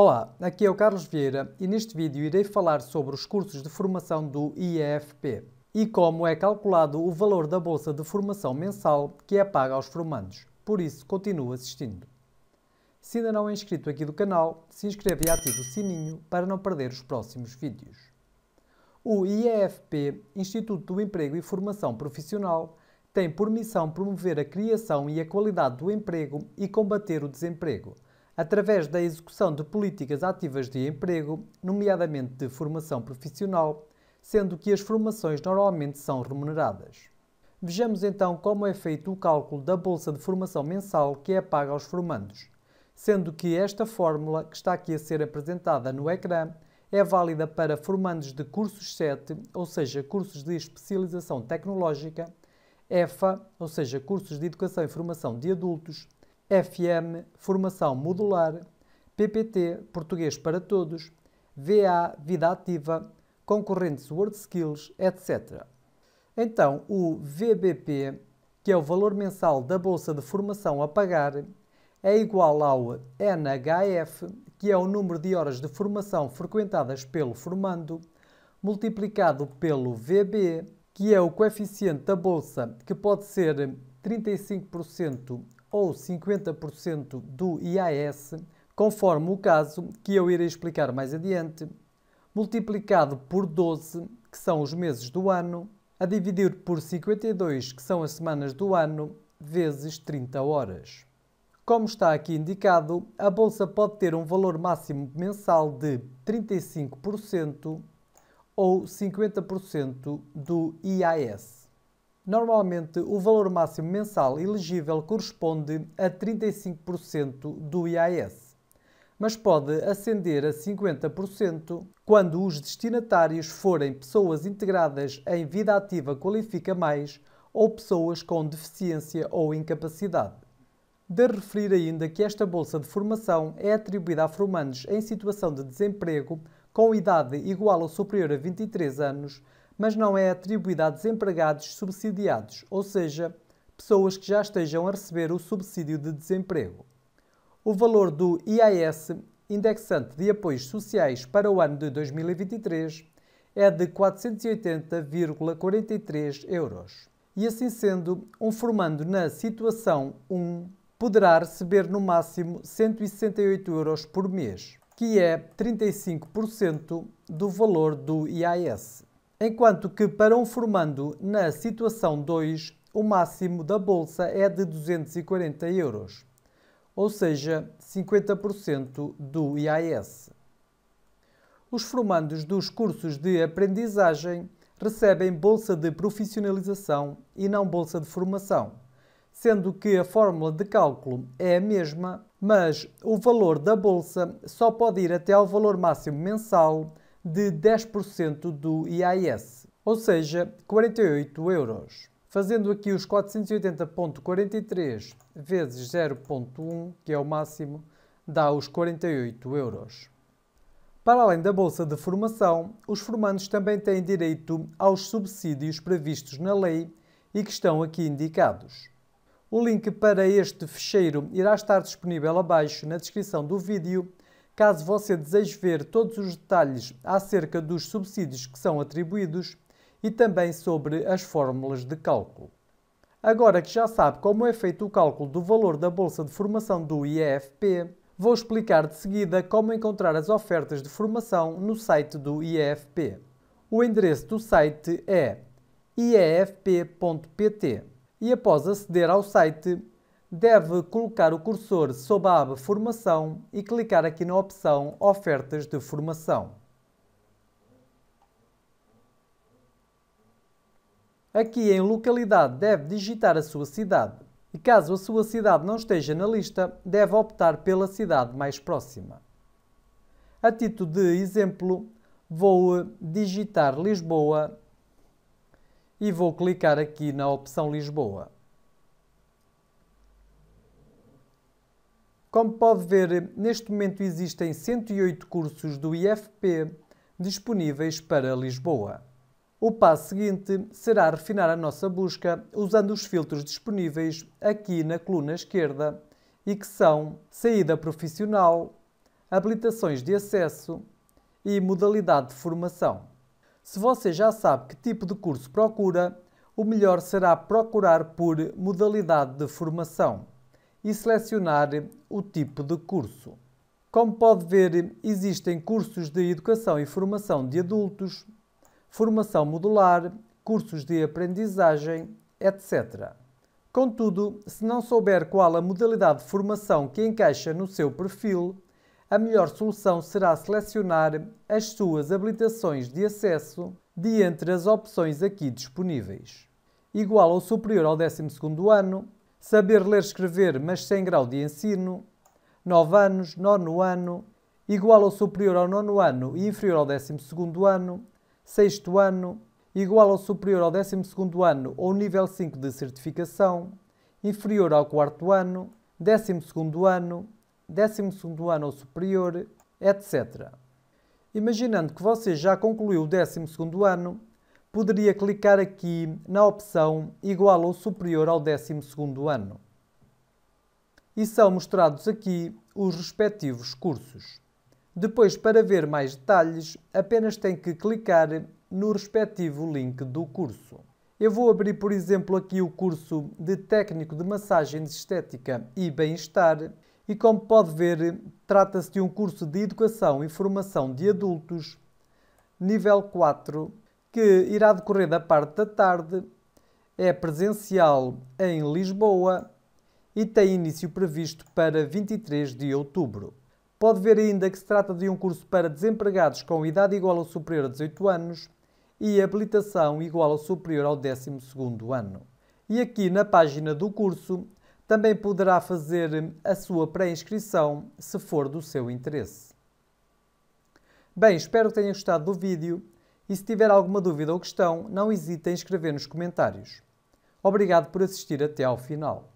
Olá, aqui é o Carlos Vieira e neste vídeo irei falar sobre os cursos de formação do IEFP e como é calculado o valor da bolsa de formação mensal que é paga aos formandos. Por isso, continue assistindo. Se ainda não é inscrito aqui do canal, se inscreve e ative o sininho para não perder os próximos vídeos. O IEFP, Instituto do Emprego e Formação Profissional, tem por missão promover a criação e a qualidade do emprego e combater o desemprego – através da execução de políticas ativas de emprego, nomeadamente de formação profissional, sendo que as formações normalmente são remuneradas. Vejamos então como é feito o cálculo da bolsa de formação mensal que é paga aos formandos, sendo que esta fórmula que está aqui a ser apresentada no ecrã é válida para formandos de cursos 7, ou seja, cursos de especialização tecnológica, EFA, ou seja, cursos de educação e formação de adultos, FM, Formação Modular, PPT, Português para Todos, VA, Vida Ativa, Concorrentes World Skills, etc. Então, o VBP, que é o valor mensal da Bolsa de Formação a pagar, é igual ao NHF, que é o número de horas de formação frequentadas pelo formando, multiplicado pelo VB, que é o coeficiente da bolsa, que pode ser 35% ou 50% do IAS, conforme o caso que eu irei explicar mais adiante, multiplicado por 12, que são os meses do ano, a dividir por 52, que são as semanas do ano, vezes 30 horas. Como está aqui indicado, a bolsa pode ter um valor máximo mensal de 35% ou 50% do IAS. Normalmente, o valor máximo mensal elegível corresponde a 35% do IAS, mas pode ascender a 50% quando os destinatários forem pessoas integradas em vida ativa qualifica mais ou pessoas com deficiência ou incapacidade. De referir ainda que esta bolsa de formação é atribuída a formandos em situação de desemprego com idade igual ou superior a 23 anos mas não é atribuída a desempregados subsidiados, ou seja, pessoas que já estejam a receber o subsídio de desemprego. O valor do IAS, indexante de apoios sociais para o ano de 2023, é de 480,43 euros. E assim sendo, um formando na situação 1 poderá receber no máximo 168 euros por mês, que é 35% do valor do IAS enquanto que para um formando na situação 2, o máximo da bolsa é de 240 euros, ou seja, 50% do IAS. Os formandos dos cursos de aprendizagem recebem bolsa de profissionalização e não bolsa de formação, sendo que a fórmula de cálculo é a mesma, mas o valor da bolsa só pode ir até ao valor máximo mensal de 10% do IAS, ou seja, 48 euros. Fazendo aqui os 480.43 vezes 0.1, que é o máximo, dá os 48 euros. Para além da bolsa de formação, os formandos também têm direito aos subsídios previstos na lei e que estão aqui indicados. O link para este fecheiro irá estar disponível abaixo na descrição do vídeo Caso você deseje ver todos os detalhes acerca dos subsídios que são atribuídos e também sobre as fórmulas de cálculo. Agora que já sabe como é feito o cálculo do valor da bolsa de formação do IEFP, vou explicar de seguida como encontrar as ofertas de formação no site do IEFP. O endereço do site é iefp.pt e após aceder ao site, deve colocar o cursor sob a aba Formação e clicar aqui na opção Ofertas de Formação. Aqui em Localidade deve digitar a sua cidade e caso a sua cidade não esteja na lista, deve optar pela cidade mais próxima. A título de exemplo, vou eh, digitar Lisboa e vou clicar aqui na opção Lisboa. Como pode ver, neste momento existem 108 cursos do IFP disponíveis para Lisboa. O passo seguinte será refinar a nossa busca usando os filtros disponíveis aqui na coluna esquerda e que são saída profissional, habilitações de acesso e modalidade de formação. Se você já sabe que tipo de curso procura, o melhor será procurar por modalidade de formação e selecionar o tipo de curso. Como pode ver, existem cursos de educação e formação de adultos, formação modular, cursos de aprendizagem, etc. Contudo, se não souber qual a modalidade de formação que encaixa no seu perfil, a melhor solução será selecionar as suas habilitações de acesso de entre as opções aqui disponíveis. Igual ou superior ao 12º ano, saber ler e escrever, mas sem grau de ensino, 9 anos, nono ano, igual ou superior ao nono ano e inferior ao 12 ano, 6 ano, igual ou superior ao 12 ano ou nível 5 de certificação, inferior ao 4 ano, 12 ano, 12 ano ou superior, etc. Imaginando que você já concluiu o 12 ano, poderia clicar aqui na opção igual ou superior ao 12º ano. E são mostrados aqui os respectivos cursos. Depois, para ver mais detalhes, apenas tem que clicar no respectivo link do curso. Eu vou abrir, por exemplo, aqui o curso de Técnico de Massagem de Estética e Bem-Estar e, como pode ver, trata-se de um curso de Educação e Formação de Adultos, nível 4, que irá decorrer da parte da tarde, é presencial em Lisboa e tem início previsto para 23 de outubro. Pode ver ainda que se trata de um curso para desempregados com idade igual ou superior a 18 anos e habilitação igual ou superior ao 12 ano. E aqui na página do curso também poderá fazer a sua pré-inscrição se for do seu interesse. Bem, espero que tenham gostado do vídeo. E se tiver alguma dúvida ou questão, não hesite em escrever nos comentários. Obrigado por assistir até ao final.